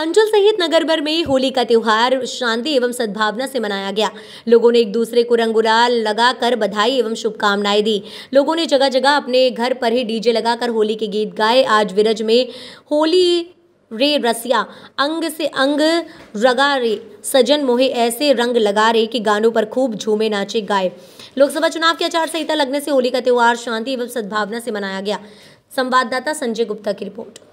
अंचल सहित नगर भर में होली का त्यौहार शांति एवं सद्भावना से मनाया गया लोगों ने एक दूसरे को रंग गुलाल लगाकर बधाई एवं शुभकामनाएं दी लोगों ने जगह जगह अपने घर पर ही डीजे लगाकर होली के गीत गाए आज विरज में होली रे रसिया अंग से अंग रगा रे सजन मोहे ऐसे रंग लगा रे कि गानों पर खूब झूमे नाचे गाए लोकसभा चुनाव की आचार संहिता लगने से होली का त्यौहार शांति एवं सद्भावना से मनाया गया संवाददाता संजय गुप्ता की रिपोर्ट